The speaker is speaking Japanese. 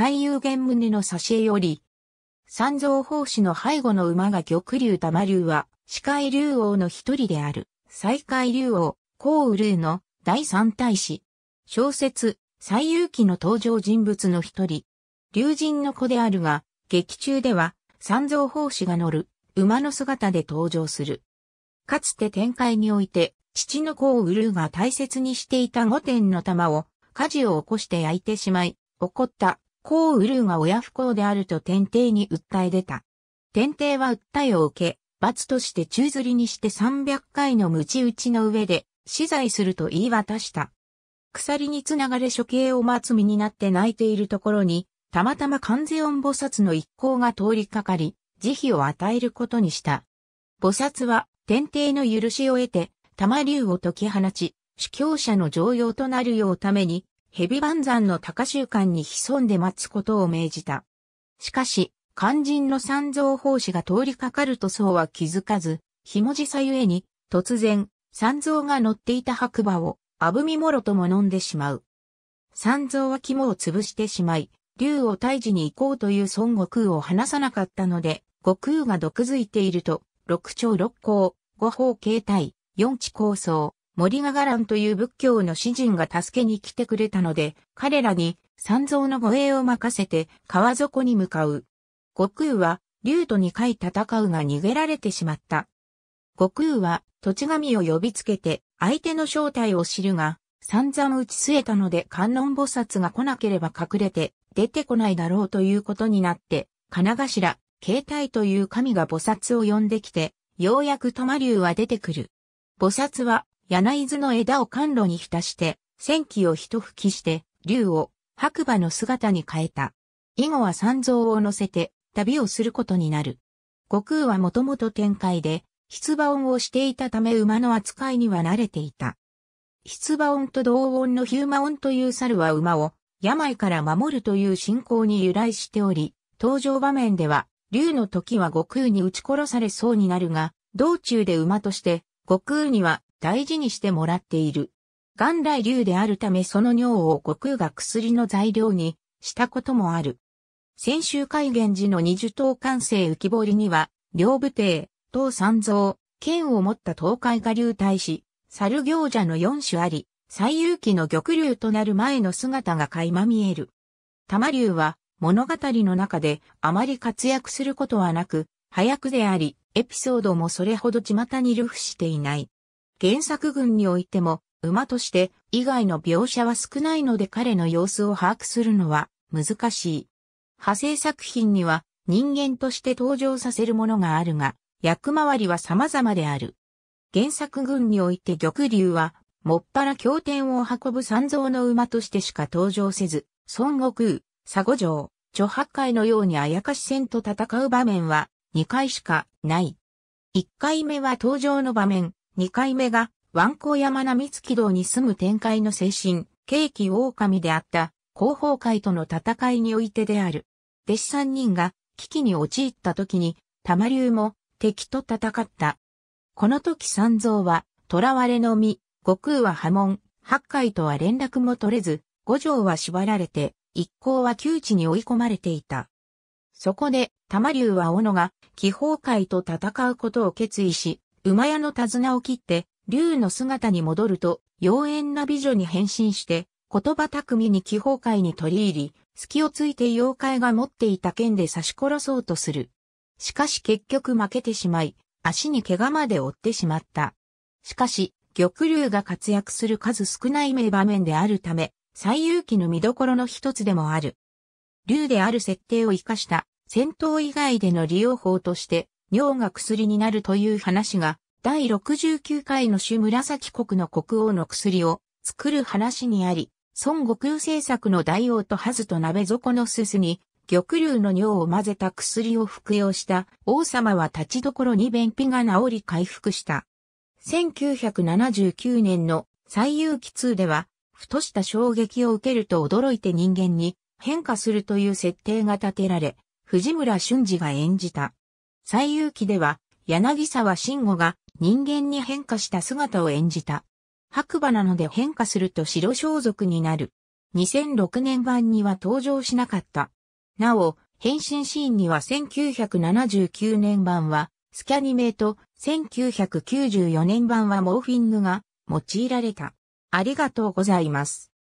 最有限胸の挿絵より、三蔵法師の背後の馬が玉竜玉竜は、視界竜王の一人である、下海竜王、高雨竜の第三大使。小説、最有記の登場人物の一人。竜神の子であるが、劇中では、三蔵法師が乗る、馬の姿で登場する。かつて展開において、父の子をウルーが大切にしていた五点の玉を、火事を起こして焼いてしまい、怒ったコウウルーが親不幸であると天帝に訴え出た。天帝は訴えを受け、罰として宙吊りにして300回の鞭打ちの上で、死罪すると言い渡した。鎖につながれ処刑を待つ身になって泣いているところに、たまたま関税音菩薩の一行が通りかかり、慈悲を与えることにした。菩薩は、天帝の許しを得て、玉竜を解き放ち、主教者の常用となるようために、蛇万山の高習館に潜んで待つことを命じた。しかし、肝心の三蔵法師が通りかかるとそうは気づかず、ひもじさゆえに、突然、三蔵が乗っていた白馬を、あぶみもろとも飲んでしまう。三蔵は肝を潰してしまい、竜を退治に行こうという孫悟空を離さなかったので、悟空が毒づいていると、六丁六甲、五方形態、四地構想、森がガランという仏教の詩人が助けに来てくれたので、彼らに三蔵の護衛を任せて川底に向かう。悟空は、竜と2回戦うが逃げられてしまった。悟空は、土地神を呼びつけて、相手の正体を知るが、散々打ち据えたので観音菩薩が来なければ隠れて、出てこないだろうということになって、金頭、携帯という神が菩薩を呼んできて、ようやく玉竜は出てくる。菩薩は柳津の枝を甘露に浸して、戦機を一吹きして、竜を白馬の姿に変えた。以後は三蔵を乗せて旅をすることになる。悟空はもともと天界で、筆馬音をしていたため馬の扱いには慣れていた。筆馬音と同音のヒューマ音という猿は馬を病から守るという信仰に由来しており、登場場面では、竜の時は悟空に撃ち殺されそうになるが、道中で馬として、悟空には大事にしてもらっている。元来竜であるためその尿を悟空が薬の材料にしたこともある。先週開元時の二十頭完成浮彫りには、両武帝、東三蔵、剣を持った東海下流大使、猿行者の四種あり、最有機の玉竜となる前の姿が垣間見える。玉竜は物語の中であまり活躍することはなく、早くであり、エピソードもそれほど巷に流布していない。原作群においても、馬として以外の描写は少ないので彼の様子を把握するのは難しい。派生作品には人間として登場させるものがあるが、役回りは様々である。原作群において玉竜は、もっぱら経典を運ぶ三蔵の馬としてしか登場せず、孫悟空、佐護城、著八海のようにあやかし戦と戦う場面は2回しかない。1回目は登場の場面、2回目が、湾高山並月道に住む展開の精神、景気狼であった、広報会との戦いにおいてである。弟子3人が危機に陥った時に、玉竜も敵と戦った。この時三蔵は、囚われの身、悟空は波紋、八海とは連絡も取れず、五条は縛られて、一行は窮地に追い込まれていた。そこで、玉竜は斧が、気泡界と戦うことを決意し、馬屋の手綱を切って、竜の姿に戻ると、妖艶な美女に変身して、言葉巧みに気泡界に取り入り、隙をついて妖怪が持っていた剣で刺し殺そうとする。しかし結局負けてしまい、足に怪我まで負ってしまった。しかし、玉竜が活躍する数少ない名場面であるため、最有機の見どころの一つでもある。竜である設定を活かした戦闘以外での利用法として、尿が薬になるという話が、第69回の主紫国の国王の薬を作る話にあり、孫悟空政策の大王とハズと鍋底のすすに、玉竜の尿を混ぜた薬を服用した王様は立ちどころに便秘が治り回復した。1979年の最有機2では、ふとした衝撃を受けると驚いて人間に変化するという設定が立てられ、藤村俊二が演じた。最有記では、柳沢慎吾が人間に変化した姿を演じた。白馬なので変化すると白装束になる。2006年版には登場しなかった。なお、変身シーンには1979年版はスキャニメと1994年版はモーフィングが用いられた。ありがとうございます。